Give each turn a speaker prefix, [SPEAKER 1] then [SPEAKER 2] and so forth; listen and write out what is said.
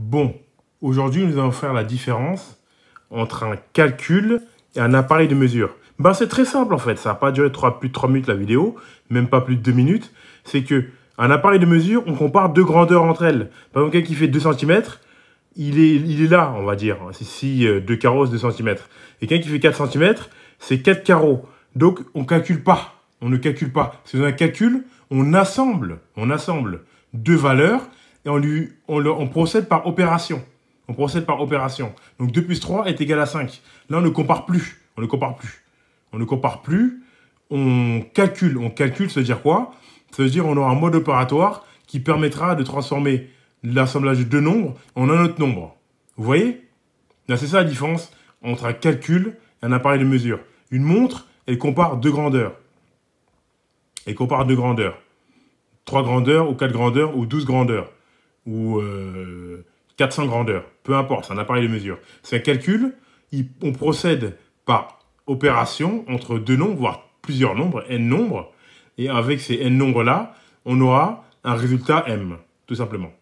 [SPEAKER 1] Bon, aujourd'hui, nous allons faire la différence entre un calcul et un appareil de mesure. Ben, c'est très simple en fait, ça n'a pas duré plus de 3 minutes la vidéo, même pas plus de 2 minutes. C'est que un appareil de mesure, on compare deux grandeurs entre elles. Par exemple, quelqu'un qui fait 2 cm, il est, là, on va dire. C'est si euh, deux carreaux, 2 cm. Et quelqu'un qui fait 4 cm, c'est 4 carreaux. Donc, on ne calcule pas. On ne calcule pas. C'est un calcul, on assemble, on assemble deux valeurs et on, lui, on, on procède par opération. On procède par opération. Donc 2 plus 3 est égal à 5. Là, on ne compare plus. On ne compare plus. On ne compare plus. On calcule. On calcule, ça veut dire quoi Ça veut dire qu'on aura un mode opératoire qui permettra de transformer l'assemblage de deux nombres en un autre nombre. Vous voyez Là, c'est ça la différence entre un calcul et un appareil de mesure. Une montre, elle compare deux grandeurs. Elle compare deux grandeurs. Trois grandeurs ou quatre grandeurs ou douze grandeurs ou 400 euh, grandeurs, peu importe, c'est un appareil de mesure. C'est un calcul, on procède par opération entre deux nombres, voire plusieurs nombres, n nombres, et avec ces n nombres-là, on aura un résultat m, tout simplement.